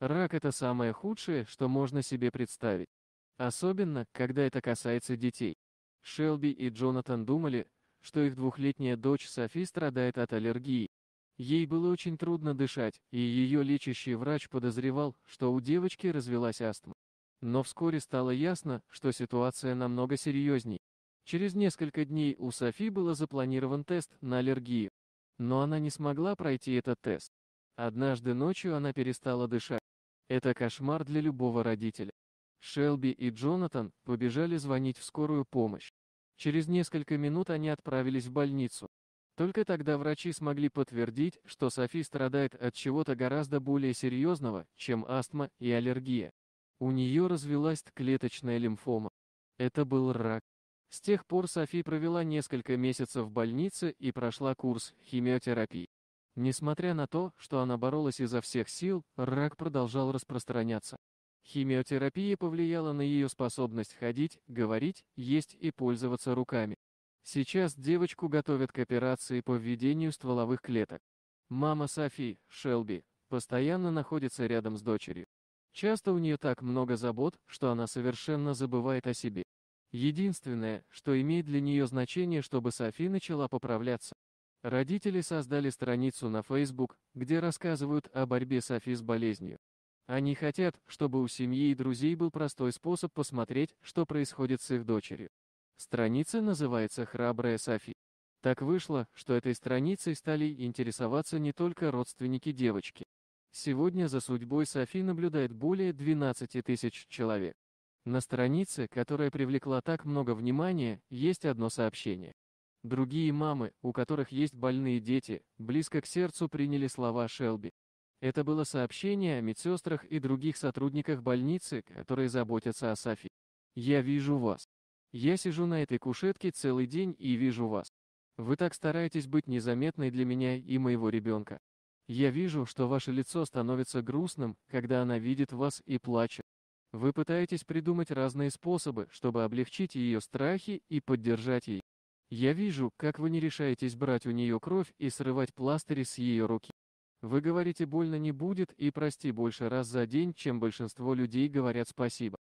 Рак – это самое худшее, что можно себе представить. Особенно, когда это касается детей. Шелби и Джонатан думали, что их двухлетняя дочь Софи страдает от аллергии. Ей было очень трудно дышать, и ее лечащий врач подозревал, что у девочки развелась астма. Но вскоре стало ясно, что ситуация намного серьезней. Через несколько дней у Софи было запланирован тест на аллергию. Но она не смогла пройти этот тест. Однажды ночью она перестала дышать. Это кошмар для любого родителя. Шелби и Джонатан побежали звонить в скорую помощь. Через несколько минут они отправились в больницу. Только тогда врачи смогли подтвердить, что Софи страдает от чего-то гораздо более серьезного, чем астма и аллергия. У нее развелась клеточная лимфома. Это был рак. С тех пор Софи провела несколько месяцев в больнице и прошла курс химиотерапии. Несмотря на то, что она боролась изо всех сил, рак продолжал распространяться. Химиотерапия повлияла на ее способность ходить, говорить, есть и пользоваться руками. Сейчас девочку готовят к операции по введению стволовых клеток. Мама Софи, Шелби, постоянно находится рядом с дочерью. Часто у нее так много забот, что она совершенно забывает о себе. Единственное, что имеет для нее значение, чтобы Софи начала поправляться. Родители создали страницу на Facebook, где рассказывают о борьбе Софи с болезнью. Они хотят, чтобы у семьи и друзей был простой способ посмотреть, что происходит с их дочерью. Страница называется «Храбрая Софи». Так вышло, что этой страницей стали интересоваться не только родственники девочки. Сегодня за судьбой Софи наблюдает более 12 тысяч человек. На странице, которая привлекла так много внимания, есть одно сообщение. Другие мамы, у которых есть больные дети, близко к сердцу приняли слова Шелби. Это было сообщение о медсестрах и других сотрудниках больницы, которые заботятся о Софи. «Я вижу вас. Я сижу на этой кушетке целый день и вижу вас. Вы так стараетесь быть незаметной для меня и моего ребенка. Я вижу, что ваше лицо становится грустным, когда она видит вас и плачет. Вы пытаетесь придумать разные способы, чтобы облегчить ее страхи и поддержать ее. Я вижу, как вы не решаетесь брать у нее кровь и срывать пластыри с ее руки. Вы говорите «больно не будет» и «прости» больше раз за день, чем большинство людей говорят «спасибо».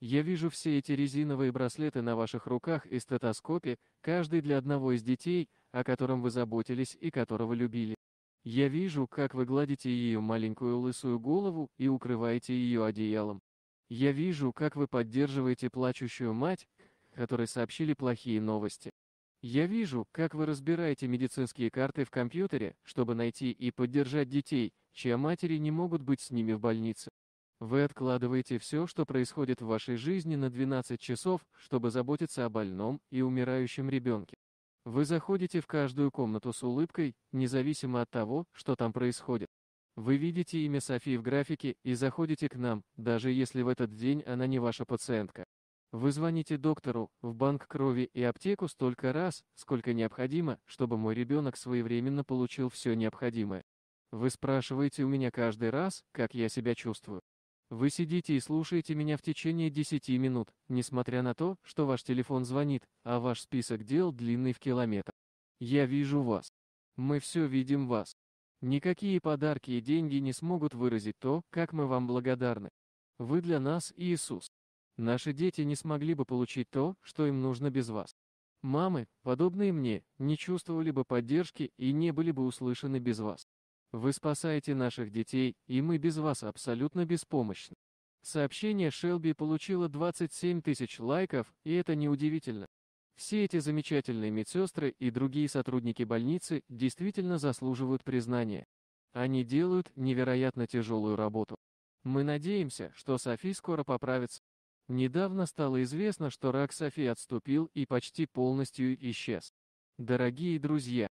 Я вижу все эти резиновые браслеты на ваших руках и стетоскопе, каждый для одного из детей, о котором вы заботились и которого любили. Я вижу, как вы гладите ее маленькую лысую голову и укрываете ее одеялом. Я вижу, как вы поддерживаете плачущую мать, которой сообщили плохие новости. Я вижу, как вы разбираете медицинские карты в компьютере, чтобы найти и поддержать детей, чья матери не могут быть с ними в больнице. Вы откладываете все, что происходит в вашей жизни на 12 часов, чтобы заботиться о больном и умирающем ребенке. Вы заходите в каждую комнату с улыбкой, независимо от того, что там происходит. Вы видите имя Софии в графике и заходите к нам, даже если в этот день она не ваша пациентка. Вы звоните доктору, в банк крови и аптеку столько раз, сколько необходимо, чтобы мой ребенок своевременно получил все необходимое. Вы спрашиваете у меня каждый раз, как я себя чувствую. Вы сидите и слушаете меня в течение 10 минут, несмотря на то, что ваш телефон звонит, а ваш список дел длинный в километр. Я вижу вас. Мы все видим вас. Никакие подарки и деньги не смогут выразить то, как мы вам благодарны. Вы для нас Иисус. Наши дети не смогли бы получить то, что им нужно без вас. Мамы, подобные мне, не чувствовали бы поддержки и не были бы услышаны без вас. Вы спасаете наших детей, и мы без вас абсолютно беспомощны. Сообщение Шелби получило 27 тысяч лайков, и это неудивительно. Все эти замечательные медсестры и другие сотрудники больницы действительно заслуживают признания. Они делают невероятно тяжелую работу. Мы надеемся, что Софи скоро поправится. Недавно стало известно, что рак Софи отступил и почти полностью исчез. Дорогие друзья,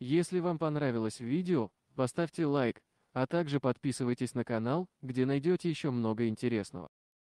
если вам понравилось видео, поставьте лайк, а также подписывайтесь на канал, где найдете еще много интересного.